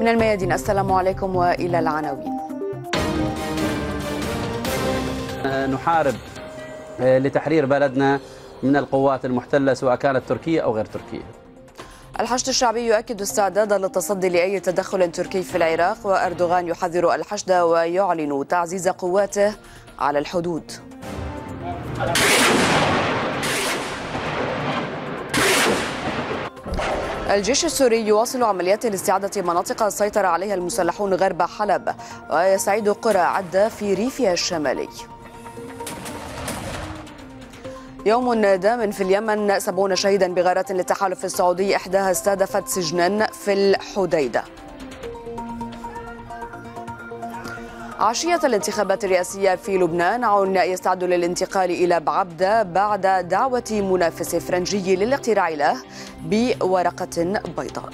من الميادين السلام عليكم والى العناوين. أه، نحارب أه، لتحرير بلدنا من القوات المحتله سواء كانت تركيه او غير تركيه. الحشد الشعبي يؤكد استعدادا للتصدي لاي تدخل تركي في العراق واردوغان يحذر الحشد ويعلن تعزيز قواته على الحدود. الجيش السوري يواصل عمليات لاستعادة مناطق سيطر عليها المسلحون غرب حلب ويستعيد آه، قرى عدة في ريفها الشمالي يوم دام في اليمن سبعون شهيدا بغارات للتحالف السعودي إحداها استهدفت سجنا في الحديدة عشية الانتخابات الرئاسية في لبنان عون يستعد للانتقال إلى بعبدة بعد دعوة منافس فرنجي للاقتراع له بورقة بيضاء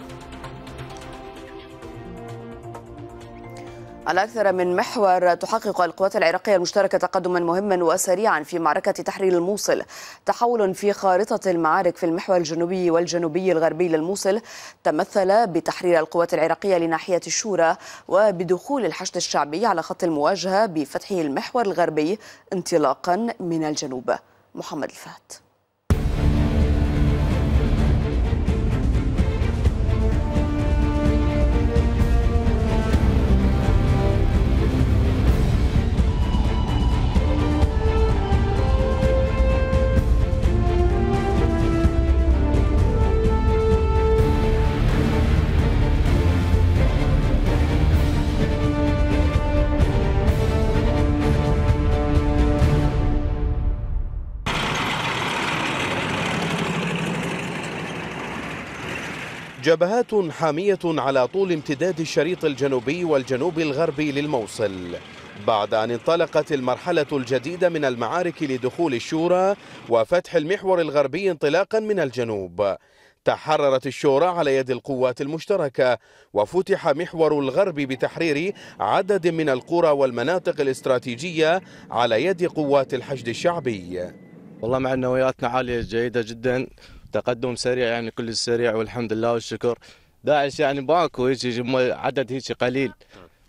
على أكثر من محور تحقق القوات العراقية المشتركة تقدما مهما وسريعا في معركة تحرير الموصل تحول في خارطة المعارك في المحور الجنوبي والجنوبي الغربي للموصل تمثل بتحرير القوات العراقية لناحية الشورى وبدخول الحشد الشعبي على خط المواجهة بفتحه المحور الغربي انطلاقا من الجنوب محمد الفهد جبهات حامية على طول امتداد الشريط الجنوبي والجنوب الغربي للموصل بعد أن انطلقت المرحلة الجديدة من المعارك لدخول الشورى وفتح المحور الغربي انطلاقا من الجنوب تحررت الشورى على يد القوات المشتركة وفتح محور الغرب بتحرير عدد من القرى والمناطق الاستراتيجية على يد قوات الحشد الشعبي والله مع أولوياتنا عالية جيدة جدا تقدم سريع يعني كل السريع والحمد لله والشكر داعش يعني باكو هيك عدد هيك قليل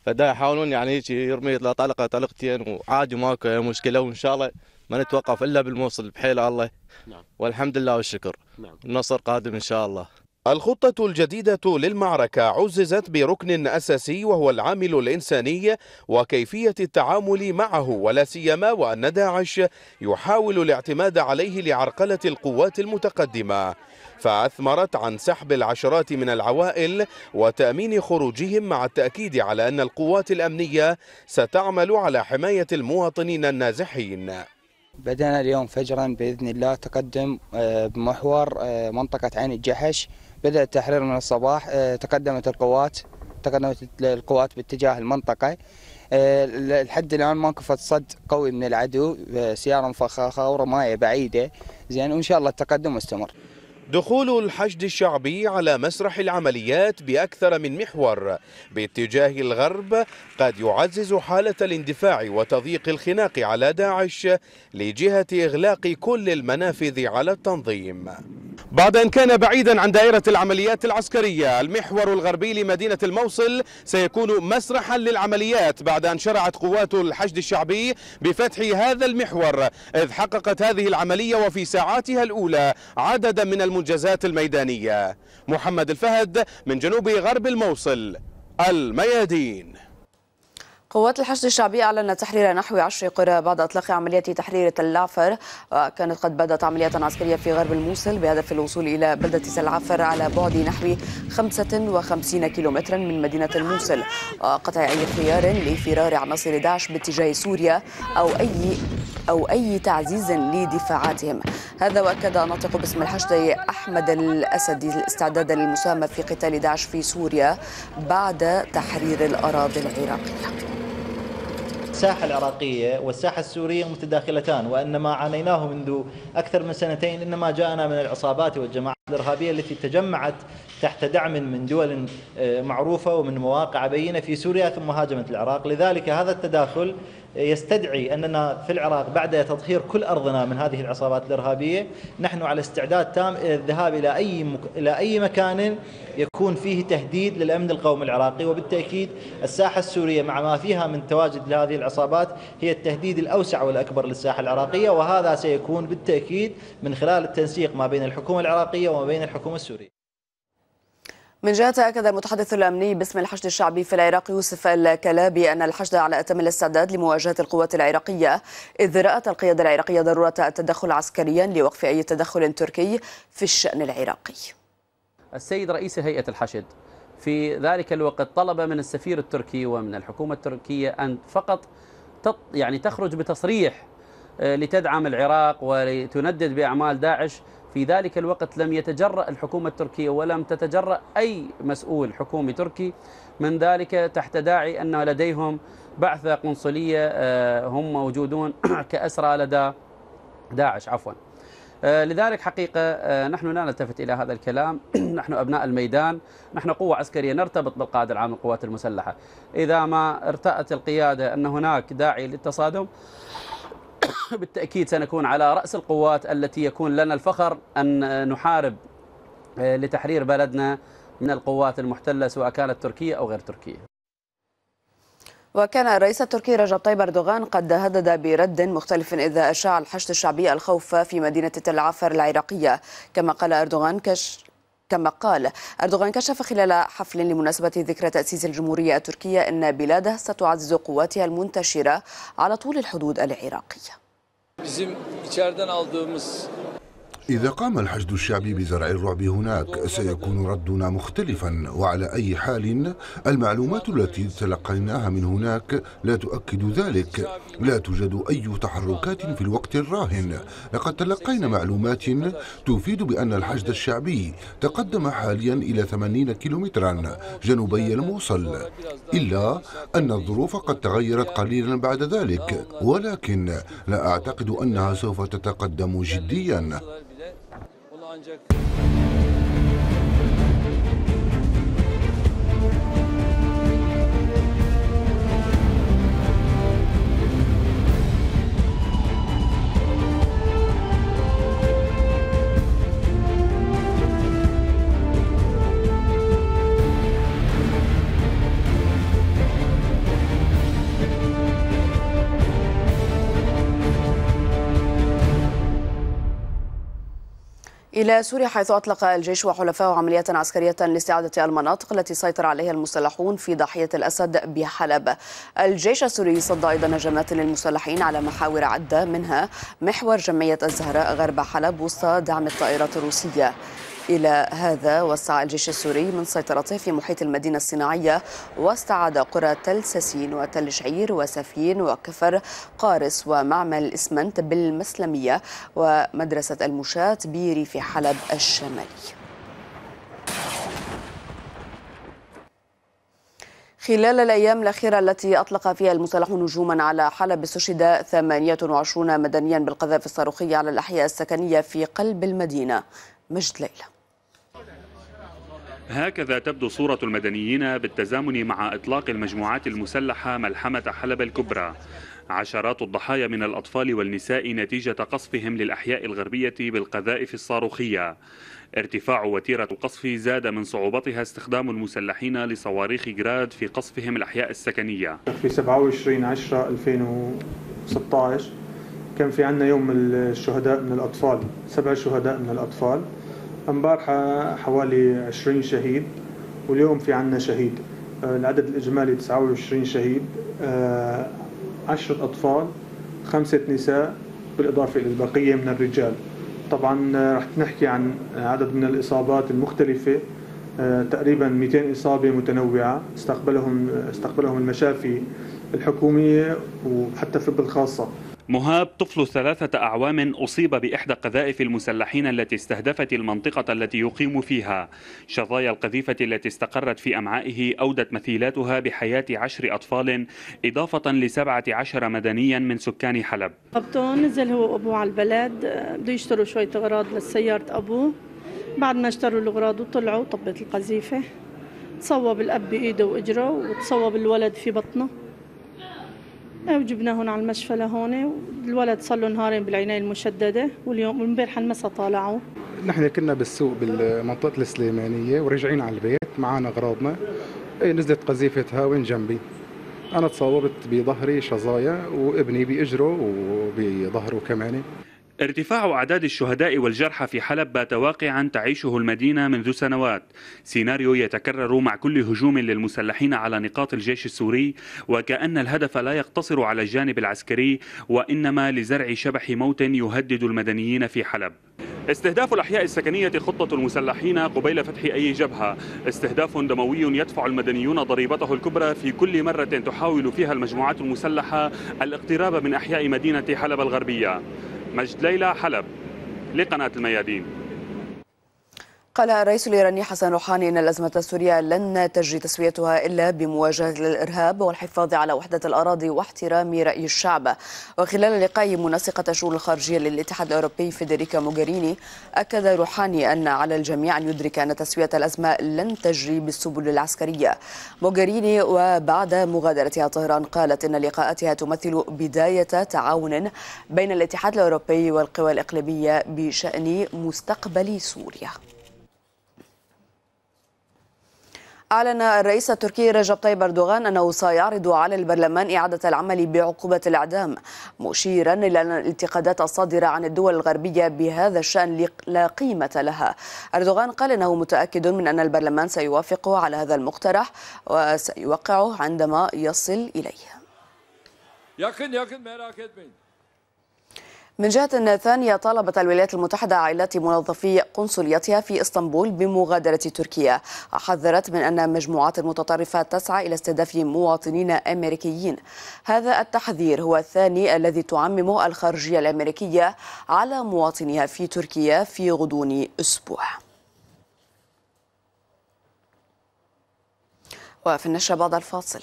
فدا يحاولون يعني هيك يرمي طلقه طلقتين وعادي ماكو اي مشكله وان شاء الله ما نتوقف الا بالموصل بحيل الله نعم والحمد لله والشكر نعم النصر قادم ان شاء الله الخطة الجديدة للمعركة عززت بركن أساسي وهو العامل الإنساني وكيفية التعامل معه ولا سيما وأن داعش يحاول الاعتماد عليه لعرقلة القوات المتقدمة فأثمرت عن سحب العشرات من العوائل وتأمين خروجهم مع التأكيد على أن القوات الأمنية ستعمل على حماية المواطنين النازحين بدأنا اليوم فجرا بإذن الله تقدم بمحور آه، آه، منطقة عين الجحش بدأ التحرير من الصباح آه، تقدمت القوات تقدمت القوات باتجاه المنطقة آه، لحد الآن ما كفت صد قوي من العدو آه، سيارة مفخخة ورماية بعيدة زين وإن شاء الله التقدم مستمر دخول الحشد الشعبي على مسرح العمليات بأكثر من محور باتجاه الغرب قد يعزز حالة الاندفاع وتضييق الخناق على داعش لجهة إغلاق كل المنافذ على التنظيم بعد أن كان بعيدا عن دائرة العمليات العسكرية المحور الغربي لمدينة الموصل سيكون مسرحا للعمليات بعد أن شرعت قوات الحشد الشعبي بفتح هذا المحور إذ حققت هذه العملية وفي ساعاتها الأولى عددا من المنجزات الميدانية محمد الفهد من جنوب غرب الموصل الميادين قوات الحشد الشعبي أعلنت تحرير نحو عشر قرى بعد إطلاق عملية تحرير تل وكانت قد بدات عمليات عسكرية في غرب الموصل بهدف الوصول إلى بلدة تل على بعد نحو 55 كيلومترا من مدينة الموصل وقطع أي خيار لفرار عناصر داعش باتجاه سوريا أو أي أو أي تعزيز لدفاعاتهم هذا وأكد ناطق باسم الحشد أحمد الأسدي الاستعداد للمساهمة في قتال داعش في سوريا بعد تحرير الأراضي العراقية الساحة العراقية والساحة السورية متداخلتان وأن ما عانيناه منذ أكثر من سنتين إنما جاءنا من العصابات والجماعات الإرهابية التي تجمعت تحت دعم من دول آه، معروفة ومن مواقع بينة في سوريا ثم هاجمت العراق لذلك هذا التداخل آه، يستدعي أننا في العراق بعد تطهير كل أرضنا من هذه العصابات الإرهابية نحن على استعداد تام إلى آه، الذهاب إلى أي, مك... إلى أي مكان يكون فيه تهديد للأمن القومي العراقي وبالتأكيد الساحة السورية مع ما فيها من تواجد لهذه العصابات هي التهديد الأوسع والأكبر للساحة العراقية وهذا سيكون بالتأكيد من خلال التنسيق ما بين الحكومة العراقية وما بين الحكومة السورية من جهته أكد المتحدث الأمني باسم الحشد الشعبي في العراق يوسف الكلابي أن الحشد على أتم الاستعداد لمواجهة القوات العراقية إذ رأت القيادة العراقية ضرورة التدخل عسكريا لوقف أي تدخل تركي في الشأن العراقي السيد رئيس هيئة الحشد في ذلك الوقت طلب من السفير التركي ومن الحكومة التركية أن فقط يعني تخرج بتصريح آه، لتدعم العراق ولتندد بأعمال داعش في ذلك الوقت لم يتجرأ الحكومة التركية ولم تتجرأ أي مسؤول حكومي تركي من ذلك تحت داعي أن لديهم بعثة قنصلية آه، هم موجودون كأسرى لدى داعش عفوا آه، لذلك حقيقة آه، نحن لا نلتفت إلى هذا الكلام نحن أبناء الميدان نحن قوة عسكرية نرتبط بالقائد العام للقوات المسلحة إذا ما ارتأت القيادة أن هناك داعي للتصادم بالتأكيد سنكون على رأس القوات التي يكون لنا الفخر أن نحارب آه، لتحرير بلدنا من القوات المحتلة سواء كانت تركية أو غير تركية وكان الرئيس التركي رجب طيب اردوغان قد هدد برد مختلف اذا اشاع الحشد الشعبي الخوف في مدينه تل عفر العراقيه كما قال اردوغان كش كما قال أردوغان كشف خلال حفل لمناسبة ذكرى تأسيس الجمهورية التركية أن بلاده ستعزز قواتها المنتشرة على طول الحدود العراقية. إذا قام الحشد الشعبي بزرع الرعب هناك سيكون ردنا مختلفا وعلى أي حال المعلومات التي تلقيناها من هناك لا تؤكد ذلك لا توجد أي تحركات في الوقت الراهن لقد تلقينا معلومات تفيد بأن الحشد الشعبي تقدم حاليا إلى 80 كيلومترا جنوبي الموصل إلا أن الظروف قد تغيرت قليلا بعد ذلك ولكن لا أعتقد أنها سوف تتقدم جديا ancak... إلى سوريا حيث أطلق الجيش وحلفائه عملية عسكرية لاستعادة المناطق التي سيطر عليها المسلحون في ضاحية الأسد بحلب الجيش السوري صد أيضا هجمات للمسلحين على محاور عدة منها محور جمعية الزهراء غرب حلب وسط دعم الطائرات الروسية إلى هذا وسع الجيش السوري من سيطرته في محيط المدينة الصناعية واستعاد قرى تل ساسين وتل شعير وسفين وكفر قارس ومعمل الإسمنت بالمسلمية ومدرسة المشاة بريف حلب الشمالي خلال الأيام الأخيرة التي أطلق فيها المسلحون هجوما على حلب استشهد 28 مدنيا بالقذائف الصاروخية على الأحياء السكنية في قلب المدينة مجد ليلى هكذا تبدو صورة المدنيين بالتزامن مع إطلاق المجموعات المسلحة ملحمة حلب الكبرى عشرات الضحايا من الأطفال والنساء نتيجة قصفهم للأحياء الغربية بالقذائف الصاروخية ارتفاع وتيرة القصف زاد من صعوبتها استخدام المسلحين لصواريخ جراد في قصفهم الأحياء السكنية في 27 10 2016 كان في عندنا يوم الشهداء من الأطفال سبع شهداء من الأطفال امبارحة حوالي 20 شهيد واليوم في عندنا شهيد آه، العدد الإجمالي 29 شهيد 10 آه، أطفال خمسة نساء بالإضافة إلى البقية من الرجال طبعا آه، رح نحكي عن عدد من الإصابات المختلفة تقريبا 200 إصابة متنوعة استقبلهم استقبلهم المشافي الحكومية وحتى في الخاصة مهاب طفل ثلاثة أعوام أصيب بإحدى قذائف المسلحين التي استهدفت المنطقة التي يقيم فيها شظايا القذيفة التي استقرت في أمعائه أودت مثيلاتها بحياة عشر أطفال إضافة لسبعة عشر مدنيا من سكان حلب أبطه نزل هو أبوه على البلد بده يشتروا شوية أغراض لسيارة أبوه بعد ما اشتروا الأغراض وطلعوا طبت القذيفة تصوب الأب بإيده وإجره وتصوب الولد في بطنه وجبناه هون على المشفى لهون الولد صار له نهارين بالعنايه المشدده واليوم امبارح المساء طالعوا نحن كنا بالسوق بالمنطقه السليمانيه ورجعين على البيت معنا اغراضنا إيه، نزلت قذيفه هاون جنبي انا تصاوبت بظهري شظايا وابني باجره وبظهره كمان ارتفاع أعداد الشهداء والجرحى في حلب بات واقعا تعيشه المدينة منذ سنوات سيناريو يتكرر مع كل هجوم للمسلحين على نقاط الجيش السوري وكأن الهدف لا يقتصر على الجانب العسكري وإنما لزرع شبح موت يهدد المدنيين في حلب استهداف الأحياء السكنية خطة المسلحين قبيل فتح أي جبهة استهداف دموي يدفع المدنيون ضريبته الكبرى في كل مرة تحاول فيها المجموعات المسلحة الاقتراب من أحياء مدينة حلب الغربية مجد ليلى حلب لقناة الميادين قال الرئيس الإيراني حسن روحاني أن الأزمة السورية لن تجري تسويتها إلا بمواجهة الإرهاب والحفاظ على وحدة الأراضي واحترام رأي الشعب وخلال لقاء منسقة الشؤون الخارجية للاتحاد الأوروبي فيدريكا موغريني أكد روحاني أن على الجميع أن يدرك أن تسوية الأزمة لن تجري بالسبل العسكرية موغريني وبعد مغادرتها طهران قالت أن لقاءاتها تمثل بداية تعاون بين الاتحاد الأوروبي والقوى الإقليمية بشأن مستقبل سوريا أعلن الرئيس التركي رجب طيب أردوغان أنه سيعرض على البرلمان إعادة العمل بعقوبة الإعدام مشيرا إلى أن الانتقادات الصادرة عن الدول الغربية بهذا الشأن لا قيمة لها أردوغان قال أنه متأكد من أن البرلمان سيوافق على هذا المقترح وسيوقعه عندما يصل إليه من جهة ثانية طالبت الولايات المتحدة عائلات منظفي قنصليتها في اسطنبول بمغادرة تركيا حذرت من أن مجموعات متطرفة تسعى إلى استهداف مواطنين أمريكيين هذا التحذير هو الثاني الذي تعممه الخارجية الأمريكية على مواطنيها في تركيا في غضون أسبوع وفي النشرة بعد الفاصل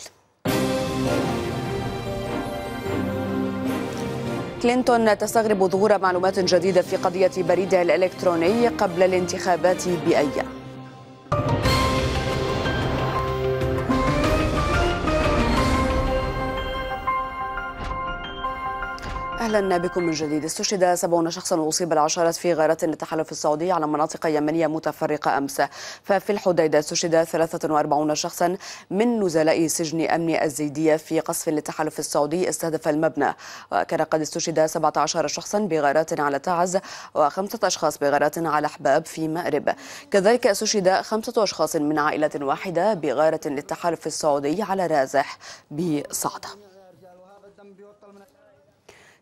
كلينتون تستغرب ظهور معلومات جديدة في قضية بريدها الإلكتروني قبل الانتخابات بأيام اهلا بكم من جديد استشهد سبعون شخصا واصيب العشرات في غارات للتحالف السعودي على مناطق يمنيه متفرقه امس ففي الحديده استشهد 43 شخصا من نزلاء سجن امن الزيديه في قصف للتحالف السعودي استهدف المبنى وكان قد استشهد 17 شخصا بغارات على تعز وخمسه اشخاص بغارات على احباب في مأرب كذلك استشهد خمسه اشخاص من عائله واحده بغاره للتحالف السعودي على رازح بصعده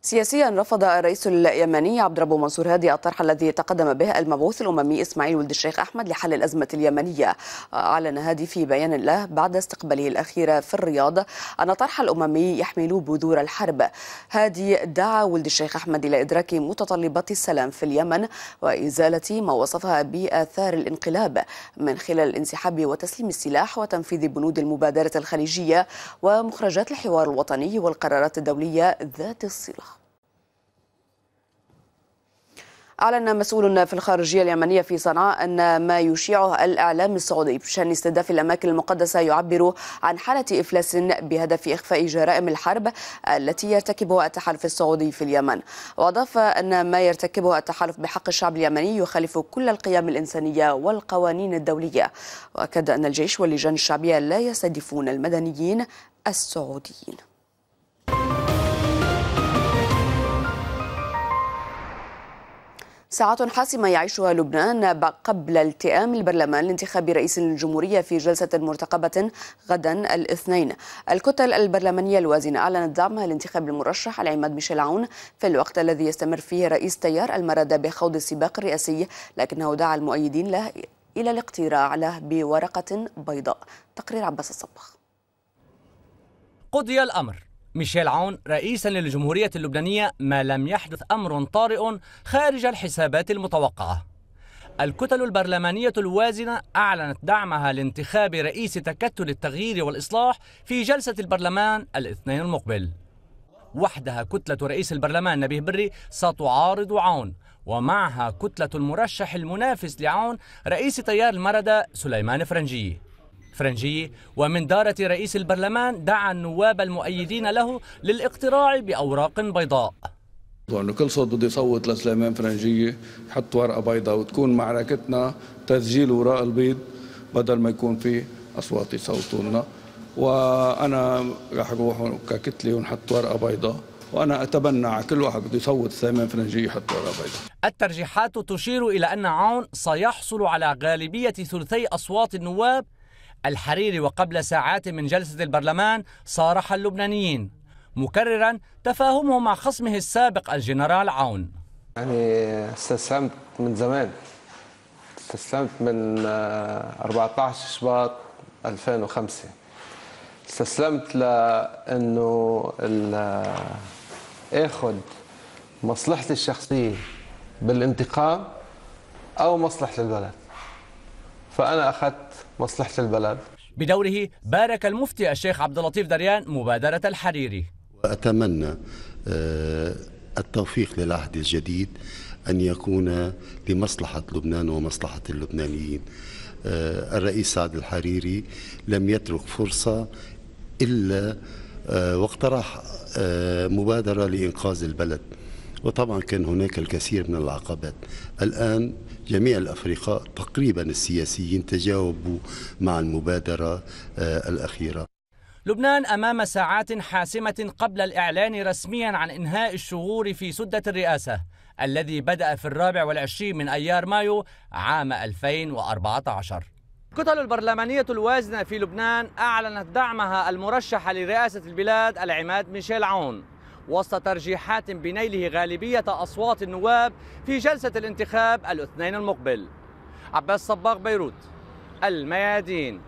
سياسيا رفض الرئيس اليمني عبد ربه منصور هادي الطرح الذي تقدم به المبعوث الاممي اسماعيل ولد الشيخ احمد لحل الازمه اليمنيه اعلن هادي في بيان له بعد استقباله الاخير في الرياض ان طرح الاممي يحمل بذور الحرب هادي دعا ولد الشيخ احمد الى ادراك متطلبات السلام في اليمن وازاله ما وصفها باثار الانقلاب من خلال الانسحاب وتسليم السلاح وتنفيذ بنود المبادره الخليجيه ومخرجات الحوار الوطني والقرارات الدوليه ذات الصله أعلن مسؤول في الخارجية اليمنية في صنعاء أن ما يشيعه الإعلام السعودي بشأن استهداف الأماكن المقدسة يعبر عن حالة إفلاس بهدف إخفاء جرائم الحرب التي يرتكبها التحالف السعودي في اليمن وأضاف أن ما يرتكبه التحالف بحق الشعب اليمني يخالف كل القيم الإنسانية والقوانين الدولية وأكد أن الجيش واللجان الشعبية لا يستهدفون المدنيين السعوديين ساعات حاسمة يعيشها لبنان قبل التئام البرلمان لانتخاب رئيس الجمهورية في جلسة مرتقبة غدا الاثنين الكتل البرلمانية الوازنة أعلنت دعمها لانتخاب المرشح العماد ميشيل عون في الوقت الذي يستمر فيه رئيس تيار المرادة بخوض السباق الرئاسي لكنه دعا المؤيدين له إلى الاقتراع له بورقة بيضاء تقرير عباس الصباغ قضي الأمر ميشيل عون رئيسا للجمهورية اللبنانية ما لم يحدث أمر طارئ خارج الحسابات المتوقعة الكتل البرلمانية الوازنة أعلنت دعمها لانتخاب رئيس تكتل التغيير والإصلاح في جلسة البرلمان الاثنين المقبل وحدها كتلة رئيس البرلمان نبيه بري ستعارض عون ومعها كتلة المرشح المنافس لعون رئيس تيار المردة سليمان فرنجي فرنجية ومن دارة رئيس البرلمان دعا النواب المؤيدين له للاقتراع بأوراق بيضاء انه كل صوت بده يصوت لسليمان فرنجيه يحط ورقه بيضاء وتكون معركتنا تسجيل وراء البيض بدل ما يكون في اصوات يصوتوا لنا وانا راح اروح ككتله ونحط ورقه بيضاء وانا اتبنى على كل واحد بده يصوت سليمان فرنجيه يحط ورقه بيضاء. الترجيحات تشير الى ان عون سيحصل على غالبيه ثلثي اصوات النواب الحريري وقبل ساعات من جلسة البرلمان صارح اللبنانيين مكررا تفاهمه مع خصمه السابق الجنرال عون يعني استسلمت من زمان استسلمت من 14 شباط 2005 استسلمت لانه اخذ مصلحتي الشخصيه بالانتقام او مصلحه البلد فأنا أخذت مصلحة البلد بدوره بارك المفتي الشيخ عبد اللطيف دريان مبادرة الحريري وأتمنى آه، التوفيق للعهد الجديد أن يكون لمصلحة لبنان ومصلحة اللبنانيين آه، الرئيس سعد الحريري لم يترك فرصة إلا آه، واقترح مبادرة لإنقاذ البلد وطبعا كان هناك الكثير من العقبات الآن جميع الأفرقاء تقريبا السياسيين تجاوبوا مع المبادرة آه، الأخيرة لبنان أمام ساعات حاسمة قبل الإعلان رسميا عن إنهاء الشغور في سدة الرئاسة الذي بدأ في الرابع والعشرين من أيار مايو عام 2014 الكتل البرلمانية الوازنة في لبنان أعلنت دعمها المرشحة لرئاسة البلاد العماد ميشيل عون وسط ترجيحات بنيله غالبية أصوات النواب في جلسة الانتخاب الاثنين المقبل عباس صباغ بيروت الميادين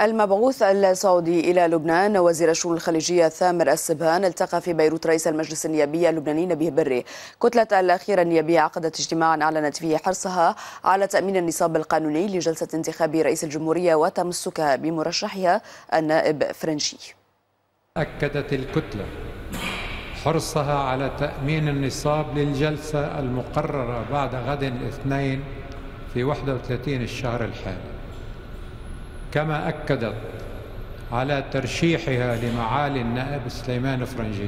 المبعوث السعودي إلى لبنان وزير الشؤون الخليجية ثامر السبهان التقى في بيروت رئيس المجلس النيابي اللبناني نبيه بري كتلة الأخيرة النيابية عقدت اجتماعا أعلنت فيه حرصها على تأمين النصاب القانوني لجلسة انتخاب رئيس الجمهورية وتمسكها بمرشحها النائب فرنشي أكدت الكتلة حرصها على تأمين النصاب للجلسة المقررة بعد غد الاثنين في 31 الشهر الحالي كما أكدت على ترشيحها لمعالي النائب سليمان فرنجيه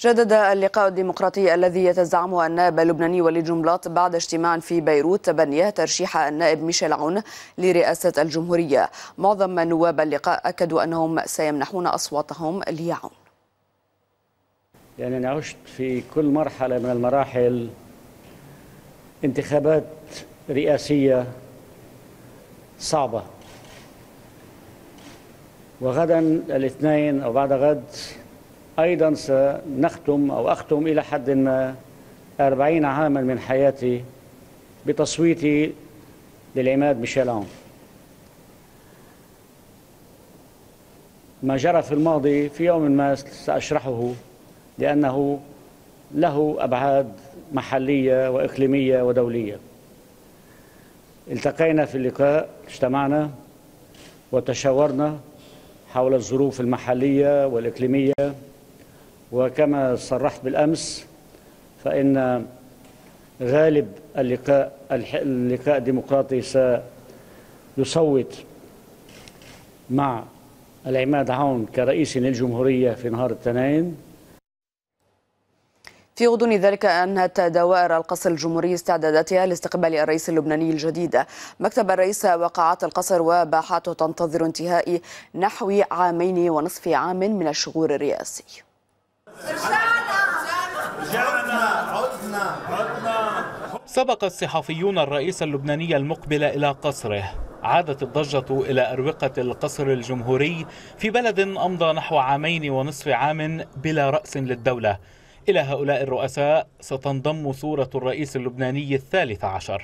جدد اللقاء الديمقراطي الذي يتزعمه النائب اللبناني وليد جملات بعد اجتماع في بيروت تبنيه ترشيح النائب ميشيل عون لرئاسة الجمهورية معظم نواب اللقاء أكدوا أنهم سيمنحون أصواتهم لعون يعني أنا عشت في كل مرحلة من المراحل انتخابات رئاسية صعبة وغدا الاثنين أو بعد غد أيضا سنختم أو أختم إلى حد ما أربعين عاما من حياتي بتصويتي للعماد ميشيل عون ما جرى في الماضي في يوم ما سأشرحه لأنه له أبعاد محلية وإقليمية ودولية التقينا في اللقاء اجتمعنا وتشاورنا حول الظروف المحلية والإقليمية وكما صرحت بالأمس فإن غالب اللقاء اللقاء الديمقراطي سيصوت مع العماد عون كرئيس للجمهورية في نهار التنين في غضون ذلك أنهت دوائر القصر الجمهوري استعداداتها لاستقبال الرئيس اللبناني الجديد مكتب الرئيس وقاعات القصر وباحاته تنتظر انتهاء نحو عامين ونصف عام من الشغور الرئاسي رجعنا سبق الصحفيون الرئيس اللبناني المقبل إلى قصره عادت الضجة إلى أروقة القصر الجمهوري في بلد أمضى نحو عامين ونصف عام بلا رأس للدولة إلى هؤلاء الرؤساء ستنضم صورة الرئيس اللبناني الثالث عشر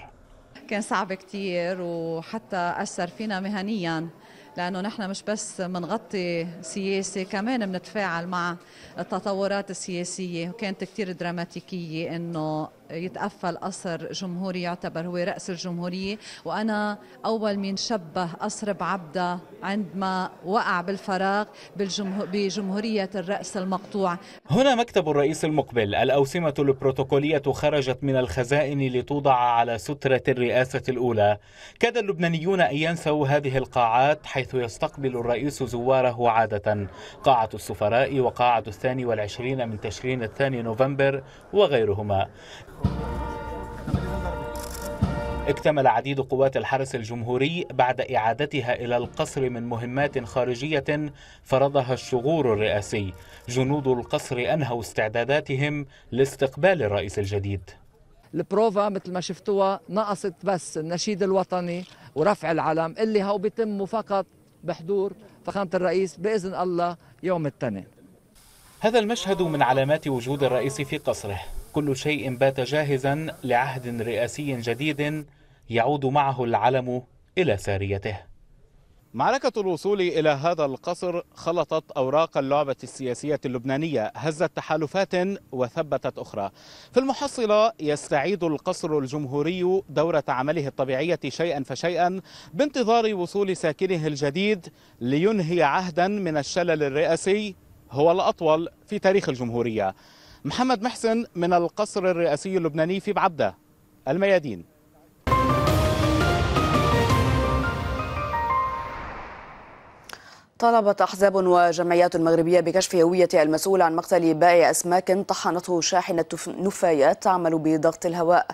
كان صعب كتير وحتى أثر فينا مهنياً لأنه نحن مش بس بنغطي سياسة كمان بنتفاعل مع التطورات السياسية وكانت كثير دراماتيكية أنه يتقفل القصر جمهوري يعتبر هو رأس الجمهورية وأنا أول من شبه قصر بعبدة عندما وقع بالفراغ بالجمهور بجمهورية الرأس المقطوع هنا مكتب الرئيس المقبل الأوسمة البروتوكولية خرجت من الخزائن لتوضع على سترة الرئاسة الأولى كاد اللبنانيون أن ينسوا هذه القاعات حيث يستقبل الرئيس زواره عادة قاعة السفراء وقاعة الثاني والعشرين من تشرين الثاني نوفمبر وغيرهما اكتمل عديد قوات الحرس الجمهوري بعد إعادتها إلى القصر من مهمات خارجية فرضها الشغور الرئاسي جنود القصر أنهوا استعداداتهم لاستقبال الرئيس الجديد البروفا مثل ما شفتوها نقصت بس النشيد الوطني ورفع العلم اللي هو بيتم فقط بحضور فخامة الرئيس بإذن الله يوم التنين هذا المشهد من علامات وجود الرئيس في قصره كل شيء بات جاهزا لعهد رئاسي جديد يعود معه العلم إلى ساريته معركة الوصول إلى هذا القصر خلطت أوراق اللعبة السياسية اللبنانية هزت تحالفات وثبتت أخرى في المحصلة يستعيد القصر الجمهوري دورة عمله الطبيعية شيئا فشيئا بانتظار وصول ساكنه الجديد لينهي عهدا من الشلل الرئاسي هو الأطول في تاريخ الجمهورية محمد محسن من القصر الرئاسي اللبناني في بعبده الميادين طالبت أحزاب وجمعيات مغربية بكشف هوية المسؤول عن مقتل بائع أسماك طحنته شاحنة نفايات تعمل بضغط الهواء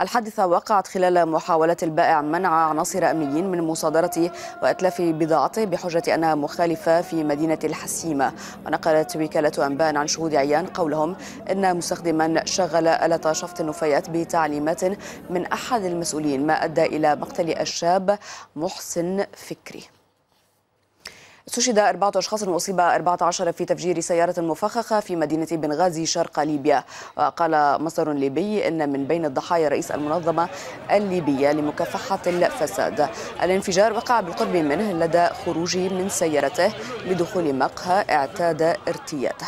الحادثة وقعت خلال محاولة البائع منع عناصر أمنيين من مصادرة وإتلاف بضاعته بحجة أنها مخالفة في مدينة الحسيمة ونقلت وكالة أنباء عن شهود عيان قولهم أن مستخدما شغل آلة شفط النفايات بتعليمات من أحد المسؤولين ما أدى إلى مقتل الشاب محسن فكري استشهد أربعة أشخاص وأصيب أربعة عشر في تفجير سيارة مفخخة في مدينة بنغازي شرق ليبيا وقال مصدر ليبي أن من بين الضحايا رئيس المنظمة الليبية لمكافحة الفساد الانفجار وقع بالقرب منه لدى خروجه من سيارته لدخول مقهى اعتاد ارتياده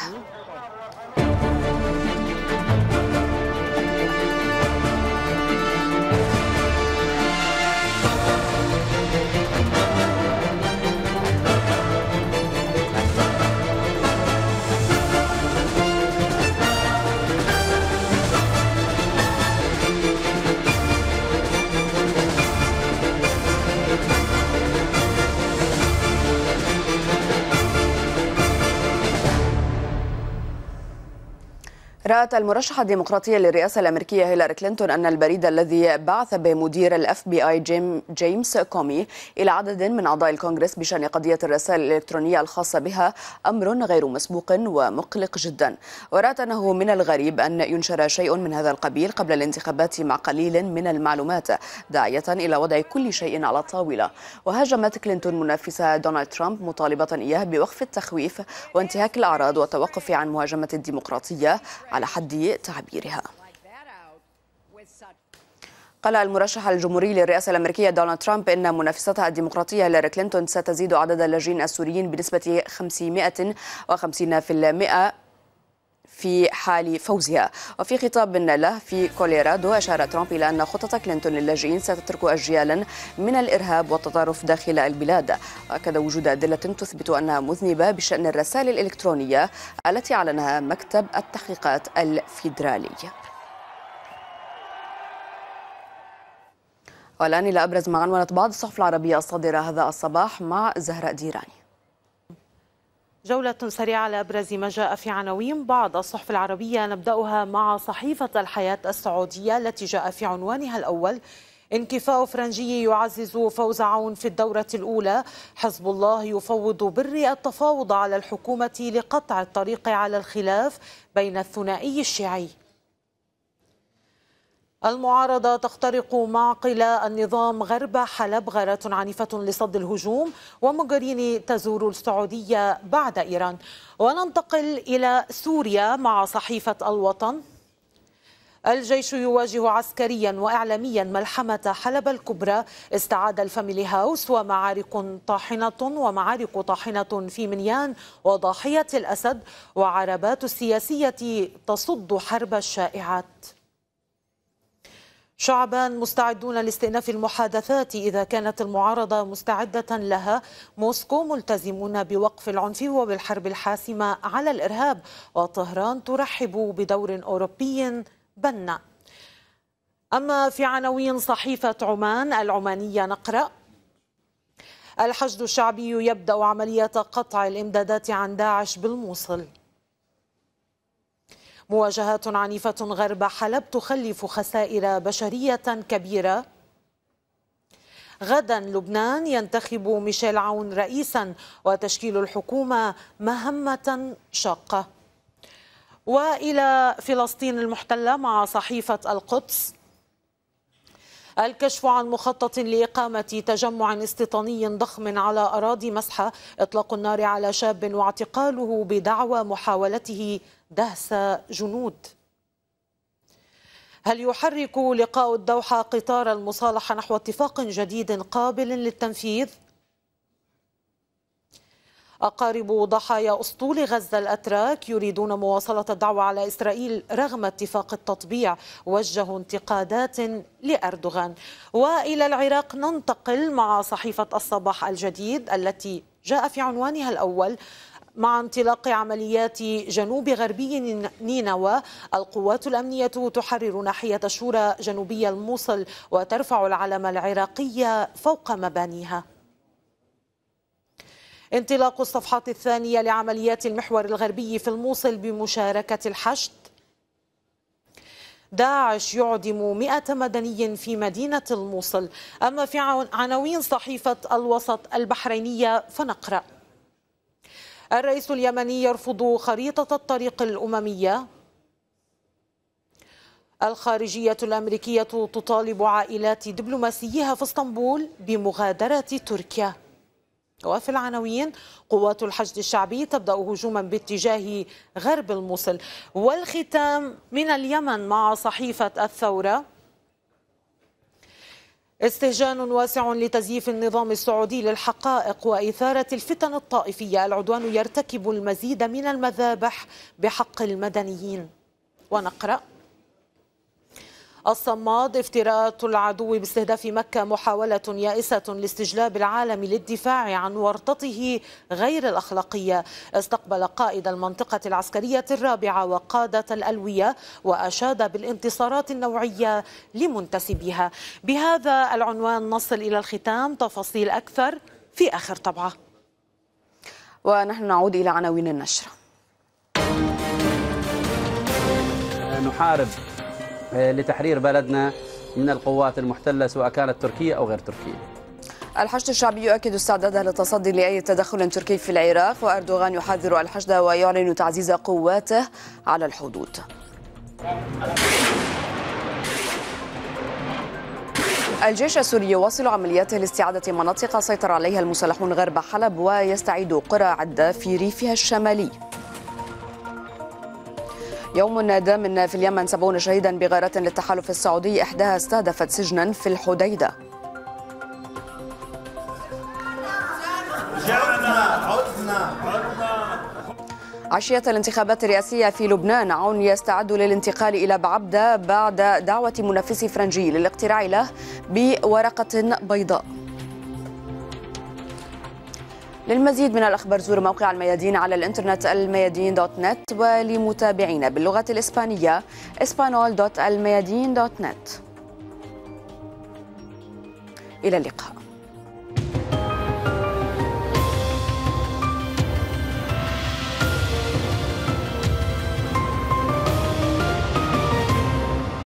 رأت المرشحة الديمقراطية للرئاسة الأمريكية هيلاري كلينتون أن البريد الذي بعث به مدير الاف بي آي جيمس كومي إلى عدد من أعضاء الكونغرس بشأن قضية الرسائل الإلكترونية الخاصة بها أمر غير مسبوق ومقلق جدا ورأت أنه من الغريب أن ينشر شيء من هذا القبيل قبل الانتخابات مع قليل من المعلومات داعية إلى وضع كل شيء على الطاولة وهاجمت كلينتون منافسة دونالد ترامب مطالبة إياه بوقف التخويف وانتهاك الأعراض والتوقف عن مهاجمة الديمقراطية على حد تعبيرها قال المرشح الجمهوري للرئاسة الأمريكية دونالد ترامب إن منافستها الديمقراطية هيلاري كلينتون ستزيد عدد اللاجئين السوريين بنسبة 550% في حال فوزها وفي خطاب له في كوليرادو أشار ترامب إلى أن خطط كلينتون للاجئين ستترك أجيالا من الإرهاب والتطرف داخل البلاد وأكد وجود أدلة تثبت أنها مذنبة بشأن الرسائل الإلكترونية التي أعلنها مكتب التحقيقات الفيدرالي والآن إلى أبرز ما عنونت بعض الصحف العربية الصادرة هذا الصباح مع زهراء ديراني جولة سريعة لأبرز ما جاء في عناوين بعض الصحف العربية نبدأها مع صحيفة الحياة السعودية التي جاء في عنوانها الأول انكفاء فرنجي يعزز فوز عون في الدورة الأولى حزب الله يفوض بري التفاوض على الحكومة لقطع الطريق على الخلاف بين الثنائي الشيعي المعارضة تخترق معقل النظام غرب حلب غارات عنيفة لصد الهجوم ومجريني تزور السعودية بعد إيران وننتقل إلى سوريا مع صحيفة الوطن الجيش يواجه عسكريا واعلاميا ملحمه حلب الكبرى استعاد الفاميلي هاوس ومعارك طاحنه ومعارك طاحنه في منيان وضاحيه الاسد وعربات السياسيه تصد حرب الشائعات شعبان مستعدون لاستئناف المحادثات إذا كانت المعارضة مستعدة لها موسكو ملتزمون بوقف العنف وبالحرب الحاسمة على الإرهاب وطهران ترحب بدور أوروبي بناء أما في عناوين صحيفة عمان العمانية نقرأ الحشد الشعبي يبدأ عملية قطع الإمدادات عن داعش بالموصل مواجهات عنيفة غرب حلب تخلف خسائر بشرية كبيرة غدا لبنان ينتخب ميشيل عون رئيسا وتشكيل الحكومة مهمة شاقة والى فلسطين المحتله مع صحيفه القدس الكشف عن مخطط لإقامة تجمع استيطاني ضخم على أراضي مسحة إطلاق النار على شاب واعتقاله بدعوى محاولته دهس جنود هل يحرك لقاء الدوحة قطار المصالحة نحو اتفاق جديد قابل للتنفيذ؟ أقارب ضحايا أسطول غزة الأتراك يريدون مواصلة الدعوة على إسرائيل رغم اتفاق التطبيع وجهوا انتقادات لأردوغان وإلى العراق ننتقل مع صحيفة الصباح الجديد التي جاء في عنوانها الأول مع انطلاق عمليات جنوب غربي نينوى القوات الأمنية تحرر ناحية الشورى جنوبية الموصل وترفع العلم العراقي فوق مبانيها انطلاق الصفحات الثانية لعمليات المحور الغربي في الموصل بمشاركة الحشد داعش يعدم 100 مدني في مدينة الموصل أما في عناوين صحيفة الوسط البحرينية فنقرأ الرئيس اليمني يرفض خريطة الطريق الأممية الخارجية الأمريكية تطالب عائلات دبلوماسيها في اسطنبول بمغادرة تركيا وفي العناوين قوات الحشد الشعبي تبدأ هجوما باتجاه غرب الموصل والختام من اليمن مع صحيفة الثورة استهجان واسع لتزييف النظام السعودي للحقائق وإثارة الفتن الطائفية العدوان يرتكب المزيد من المذابح بحق المدنيين ونقرأ الصماد افتراءات العدو باستهداف مكة محاولة يائسة لاستجلاب العالم للدفاع عن ورطته غير الأخلاقية استقبل قائد المنطقة العسكرية الرابعة وقادة الألوية وأشاد بالانتصارات النوعية لمنتسبيها بهذا العنوان نصل إلى الختام تفاصيل أكثر في آخر طبعة ونحن نعود إلى عناوين النشرة نحارب آه، لتحرير بلدنا من القوات المحتلة سواء كانت تركية أو غير تركية الحشد الشعبي يؤكد استعداده للتصدي لأي تدخل تركي في العراق وأردوغان يحذر الحشد ويعلن تعزيز قواته على الحدود الجيش السوري يواصل عملياته لاستعادة مناطق سيطر عليها المسلحون غرب حلب ويستعيد قرى عدة في ريفها الشمالي يوم دام في اليمن سبعون شهيدا بغارات للتحالف السعودي إحداها استهدفت سجنا في الحديدة عشية الانتخابات الرئاسية في لبنان عون يستعد للانتقال إلى بعبدة بعد دعوة منافسي فرنجي للاقتراع له بورقة بيضاء للمزيد من الأخبار زوروا موقع الميادين على الإنترنت الميادين دوت نت ولمتابعينا باللغة الإسبانية اسبانول دوت الميادين دوت نت إلى اللقاء